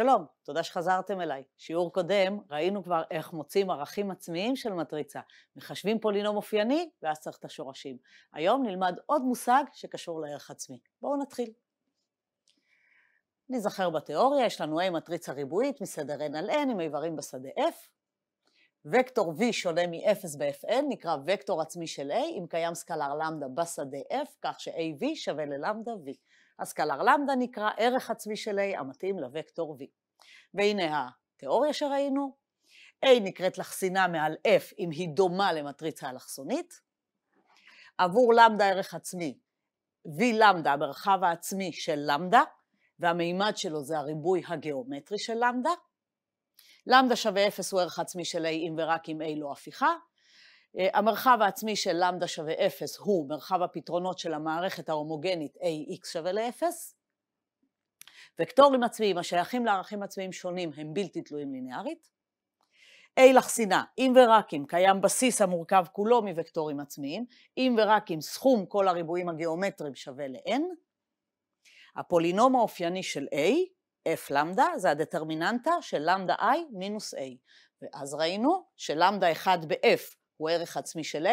שלום, תודה שחזרתם אליי. שיעור קודם ראינו כבר איך מוצאים ערכים עצמיים של מטריצה. מחשבים פולינום אופייני, ואז צריך את השורשים. היום נלמד עוד מושג שקשור לערך עצמי. בואו נתחיל. נזכר בתיאוריה, יש לנו A מטריצה ריבועית מסדר n על n עם איברים בשדה f. וקטור v שונה מ-0 ב-fn נקרא וקטור עצמי של a אם קיים סקלר למדה בשדה f, כך ש-av שווה ללמדה v. הסקלר למדה נקרא ערך עצמי של A המתאים לוקטור V. והנה התיאוריה שראינו, A נקראת לחסינה מעל F אם היא דומה למטריצה האלכסונית, עבור למדה ערך עצמי, V למדה המרחב העצמי של למדה, והמימד שלו זה הריבוי הגיאומטרי של למדה. למדה שווה 0 הוא ערך עצמי של A אם ורק אם A לא הפיכה, אה, המרחב העצמי של למדה שווה 0 הוא מרחב הפתרונות של המערכת ההומוגנית AX שווה ל-0. וקטורים עצמיים השייכים לערכים עצמיים שונים הם בלתי תלויים לינארית. A לחסינה, אם ורק אם קיים בסיס המורכב כולו מוקטורים עצמיים, אם ורק אם סכום כל הריבועים הגיאומטריים שווה ל-n. הפולינום האופייני של A, F למדה, זה הדטרמיננטה של למדה I מינוס A. ואז ראינו שלמדה 1 ב-F הוא ערך עצמי של A,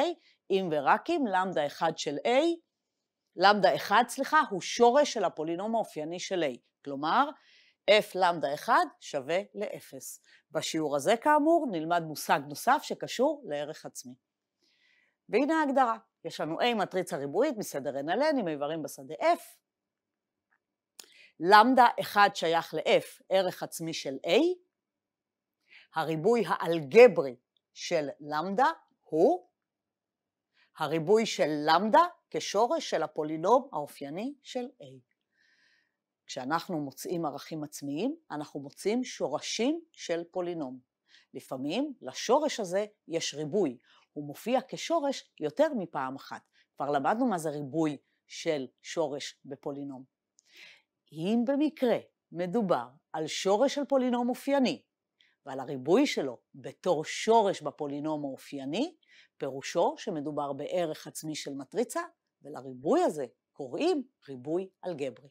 אם ורק אם למדה 1 של A, למדה 1, סליחה, הוא שורש של הפולינום האופייני של A. כלומר, f למדה 1 שווה ל-0. בשיעור הזה, כאמור, נלמד מושג נוסף שקשור לערך עצמי. והנה ההגדרה. יש לנו A מטריצה ריבועית מסדר NLN עם איברים בשדה F. למדה 1 שייך ל-F, ערך עצמי של A. הריבוי האלגברי של למדה הוא הריבוי של למדה כשורש של הפולינום האופייני של A. כשאנחנו מוצאים ערכים עצמיים, אנחנו מוצאים שורשים של פולינום. לפעמים לשורש הזה יש ריבוי, הוא מופיע כשורש יותר מפעם אחת. כבר למדנו מה זה ריבוי של שורש בפולינום. אם במקרה מדובר על שורש של פולינום אופייני, ועל הריבוי שלו בתור שורש בפולינום האופייני, פירושו שמדובר בערך עצמי של מטריצה, ולריבוי הזה קוראים ריבוי אלגברי.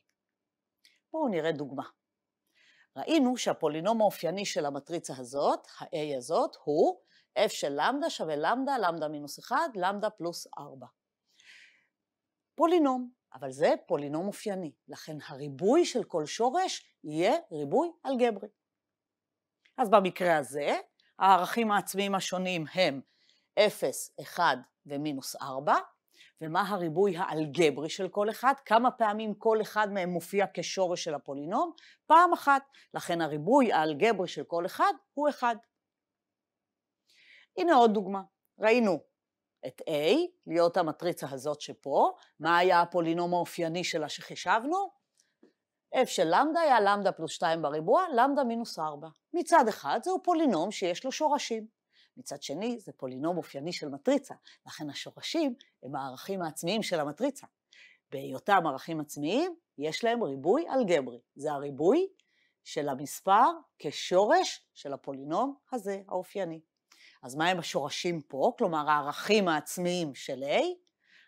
בואו נראה דוגמה. ראינו שהפולינום האופייני של המטריצה הזאת, ה-A הזאת, הוא f של למדה שווה למדה, למדה מינוס 1, למדה פלוס 4. פולינום, אבל זה פולינום אופייני, לכן הריבוי של כל שורש יהיה ריבוי אלגברי. אז במקרה הזה, הערכים העצמיים השונים הם 0, 1 ומינוס 4, ומה הריבוי האלגברי של כל אחד, כמה פעמים כל אחד מהם מופיע כשורש של הפולינום, פעם אחת. לכן הריבוי האלגברי של כל אחד הוא 1. הנה עוד דוגמה, ראינו את A, להיות המטריצה הזאת שפה, מה היה הפולינום האופייני שלה שחישבנו? f של למדה היה למדה פלוס 2 בריבוע, למדה מינוס 4. מצד אחד זהו פולינום שיש לו שורשים. מצד שני, זה פולינום אופייני של מטריצה, לכן השורשים הם הערכים העצמיים של המטריצה. בהיותם ערכים עצמיים, יש להם ריבוי אלגברי. זה הריבוי של המספר כשורש של הפולינום הזה, האופייני. אז מהם השורשים פה, כלומר הערכים העצמיים של A?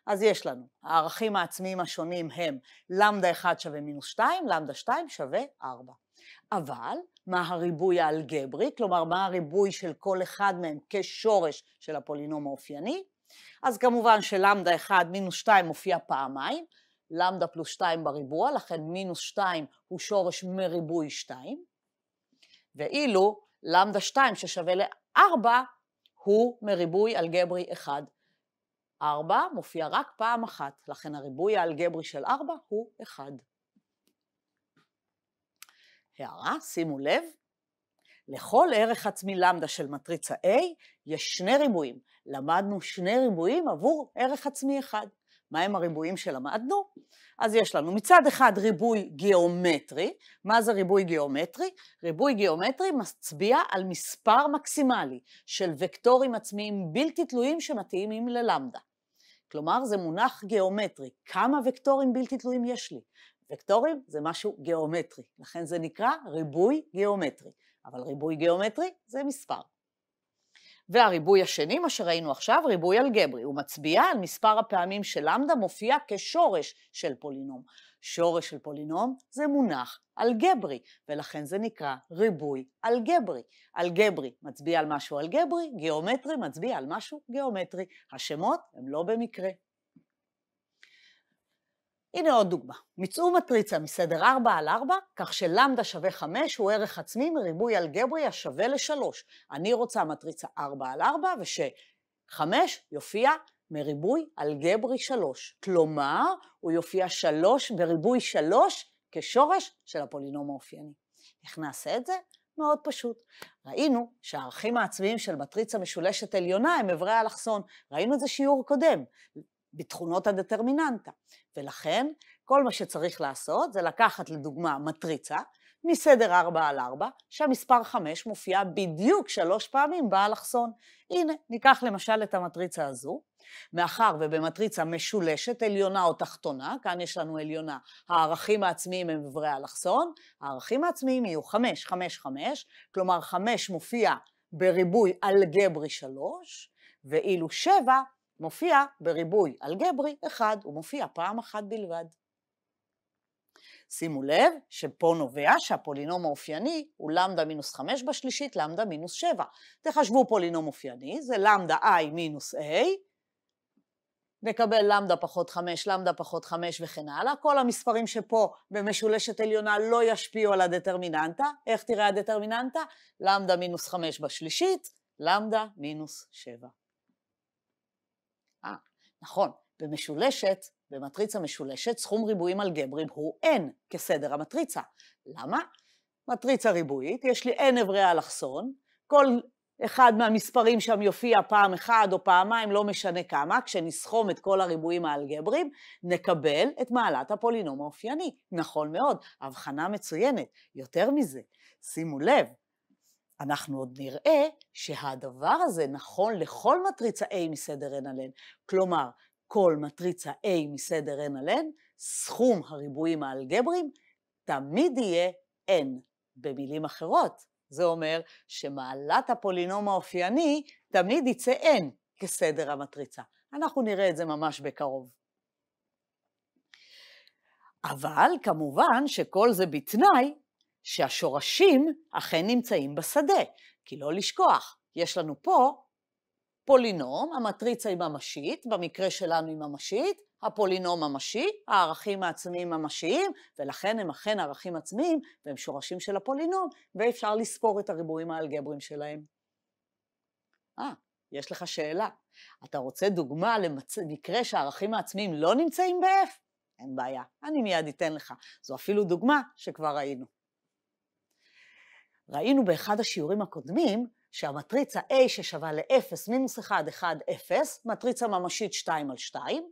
אז יש לנו. הערכים העצמיים השונים הם למדה 1 שווה מינוס 2, למדה 2 שווה 4. אבל מה הריבוי האלגברי, כלומר מה הריבוי של כל אחד מהם כשורש של הפולינום האופייני? אז כמובן שלמדה 1 מינוס 2 מופיע פעמיים, למדה פלוס 2 בריבוע, לכן מינוס 2 הוא שורש מריבוי 2, ואילו למדה 2 ששווה ל-4 הוא מריבוי אלגברי 1, 4 מופיע רק פעם אחת, לכן הריבוי האלגברי של 4 הוא 1. הערה, שימו לב, לכל ערך עצמי למדה של מטריצה A יש שני ריבועים. למדנו שני ריבועים עבור ערך עצמי אחד. מהם הריבועים שלמדנו? אז יש לנו מצד אחד ריבוי גיאומטרי, מה זה ריבוי גיאומטרי? ריבוי גיאומטרי מצביע על מספר מקסימלי של וקטורים עצמיים בלתי תלויים שמתאימים ללמדה. כלומר, זה מונח גיאומטרי, כמה וקטורים בלתי תלויים יש לי? וקטורים זה משהו גיאומטרי, לכן זה נקרא ריבוי גיאומטרי, אבל ריבוי גיאומטרי זה מספר. והריבוי השני, מה שראינו עכשיו, ריבוי אלגברי. הוא מצביע על מספר הפעמים שלמדה מופיע כשורש של פולינום. שורש של פולינום זה מונח אלגברי, ולכן זה נקרא ריבוי אלגברי. אלגברי מצביע על משהו אלגברי, גיאומטרי מצביע על משהו גיאומטרי. השמות הם לא במקרה. הנה עוד דוגמה. מצאו מטריצה מסדר 4 על 4, כך שלמדה שווה 5 הוא ערך עצמי מריבוי אלגברי השווה ל-3. אני רוצה מטריצה 4 על 4, וש-5 יופיע מריבוי אלגברי 3. כלומר, הוא יופיע 3 בריבוי 3 כשורש של הפולינום האופייני. איך נעשה את זה? מאוד פשוט. ראינו שהערכים העצמיים של מטריצה משולשת עליונה הם אברי אלכסון. ראינו את זה שיעור קודם. בתכונות הדטרמיננטה. ולכן כל מה שצריך לעשות זה לקחת לדוגמה מטריצה מסדר 4 על 4, שהמספר 5 מופיע בדיוק שלוש פעמים באלכסון. הנה, ניקח למשל את המטריצה הזו. מאחר ובמטריצה משולשת, עליונה או תחתונה, כאן יש לנו עליונה, הערכים העצמיים הם איברי אלכסון, הערכים העצמיים יהיו 5, 5, 5, כלומר 5 מופיע בריבוי אלגברי 3, ואילו 7 מופיע בריבוי אלגברי אחד, הוא מופיע פעם אחת בלבד. שימו לב שפה נובע שהפולינום האופייני הוא למדה מינוס חמש בשלישית, למדה מינוס שבע. תחשבו פולינום אופייני, זה למדה i מינוס a, נקבל למדה פחות חמש, למדה פחות חמש וכן הלאה. כל המספרים שפה במשולשת עליונה לא ישפיעו על הדטרמיננטה. איך תראה הדטרמיננטה? למדה מינוס חמש בשלישית, למדה מינוס שבע. נכון, במשולשת, במטריצה משולשת, סכום ריבועים אלגבריים הוא n כסדר המטריצה. למה? מטריצה ריבועית, יש לי n אברי אלכסון, כל אחד מהמספרים שם יופיע פעם אחת או פעמיים, לא משנה כמה, כשנסכום את כל הריבועים האלגבריים, נקבל את מעלת הפולינום האופייני. נכון מאוד, הבחנה מצוינת. יותר מזה, שימו לב, אנחנו עוד נראה שהדבר הזה נכון לכל מטריצה A מסדר n על n. כלומר, כל מטריצה A מסדר n על n, סכום הריבועים האלגבריים תמיד יהיה n. במילים אחרות, זה אומר שמעלת הפולינום האופייני תמיד יצא n כסדר המטריצה. אנחנו נראה את זה ממש בקרוב. אבל כמובן שכל זה בתנאי שהשורשים אכן נמצאים בשדה, כי לא לשכוח, יש לנו פה פולינום, המטריצה היא ממשית, במקרה שלנו היא ממשית, הפולינום ממשי, הערכים העצמיים ממשיים, ולכן הם אכן ערכים עצמיים, והם שורשים של הפולינום, ואפשר לספור את הריבועים האלגבריים שלהם. אה, יש לך שאלה. אתה רוצה דוגמה למקרה שהערכים העצמיים לא נמצאים ב-F? אין בעיה, אני מיד אתן לך. זו אפילו דוגמה שכבר ראינו. ראינו באחד השיעורים הקודמים שהמטריצה A ששווה ל-0 מינוס 1, 1, 0, מטריצה ממשית 2 על 2,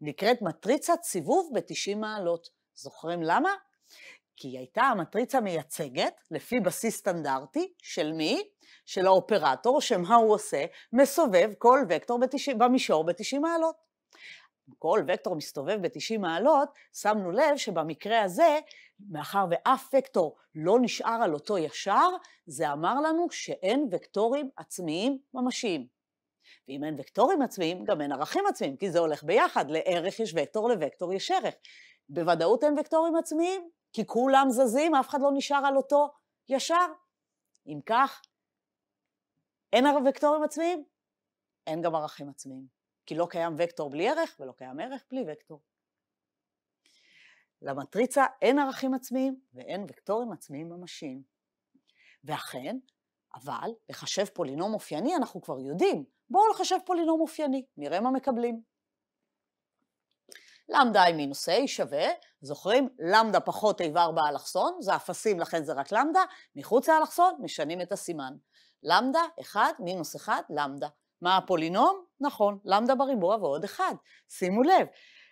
נקראת מטריצת סיבוב ב-90 מעלות. זוכרים למה? כי היא הייתה המטריצה מייצגת, לפי בסיס סטנדרטי, של מי? של האופרטור, שמה הוא עושה? מסובב כל וקטור ב במישור ב-90 מעלות. כל וקטור מסתובב ב-90 מעלות, שמנו לב שבמקרה הזה מאחר ואף וקטור לא נשאר על אותו ישר, זה אמר לנו שאין וקטורים עצמיים ממשיים. ואם אין וקטורים עצמיים, גם אין ערכים עצמיים, כי זה הולך ביחד, לערך יש וקטור, לוקטור יש ערך. בוודאות אין וקטורים עצמיים, כי כולם זזים, אף אחד לא נשאר על אותו ישר. אם כך, אין וקטורים עצמיים, אין גם ערכים עצמיים. כי לא קיים וקטור בלי ערך, ולא קיים ערך בלי וקטור. למטריצה אין ערכים עצמיים ואין וקטורים עצמיים ממשיים. ואכן, אבל לחשב פולינום אופייני אנחנו כבר יודעים. בואו לחשב פולינום אופייני, נראה מה מקבלים. למדה i מינוס a שווה, זוכרים? למדה פחות איבר באלכסון, זה אפסים לכן זה רק למדה, מחוץ לאלכסון משנים את הסימן. למדה 1 מינוס 1 למדה. מה הפולינום? נכון, למדה בריבוע ועוד 1. שימו לב,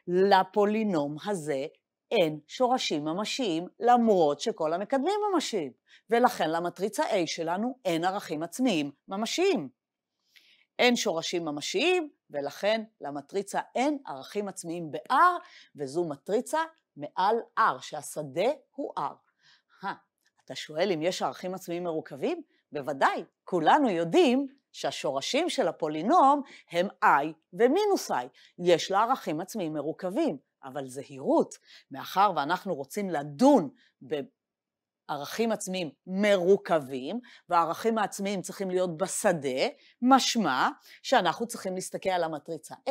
לפולינום הזה אין שורשים ממשיים למרות שכל המקדמים ממשיים, ולכן למטריצה A שלנו אין ערכים עצמיים ממשיים. אין שורשים ממשיים, ולכן למטריצה אין ערכים עצמיים ב-R, וזו מטריצה מעל R, שהשדה הוא R. Ha, אתה שואל אם יש ערכים עצמיים מרוכבים? בוודאי, כולנו יודעים שהשורשים של הפולינום הם i ומינוס i. יש לה ערכים עצמיים מרוכבים. אבל זהירות, מאחר ואנחנו רוצים לדון בערכים עצמיים מרוכבים, והערכים העצמיים צריכים להיות בשדה, משמע שאנחנו צריכים להסתכל על המטריצה A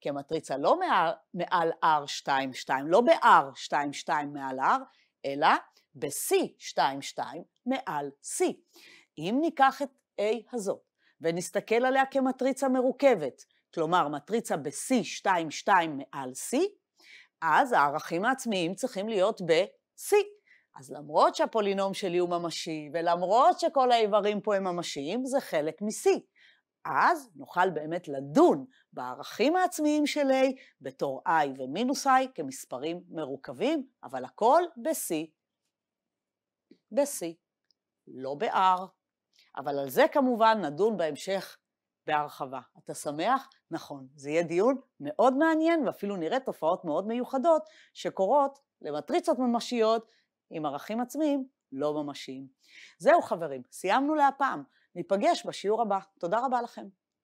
כמטריצה לא מעל, מעל R22, לא ב-R22 מעל R, אלא ב-C22 מעל C. אם ניקח את A הזאת ונסתכל עליה כמטריצה מרוכבת, כלומר מטריצה ב-C22 מעל C, אז הערכים העצמיים צריכים להיות ב-C. אז למרות שהפולינום שלי הוא ממשי, ולמרות שכל האיברים פה הם ממשיים, זה חלק מ-C. אז נוכל באמת לדון בערכים העצמיים של A בתור I ומינוס I כמספרים מרוכבים, אבל הכל ב-C. ב-C, לא ב-R. אבל על זה כמובן נדון בהמשך בהרחבה. אתה שמח? נכון. זה יהיה דיון מאוד מעניין, ואפילו נראה תופעות מאוד מיוחדות שקורות למטריצות ממשיות עם ערכים עצמיים לא ממשיים. זהו חברים, סיימנו להפעם. ניפגש בשיעור הבא. תודה רבה לכם.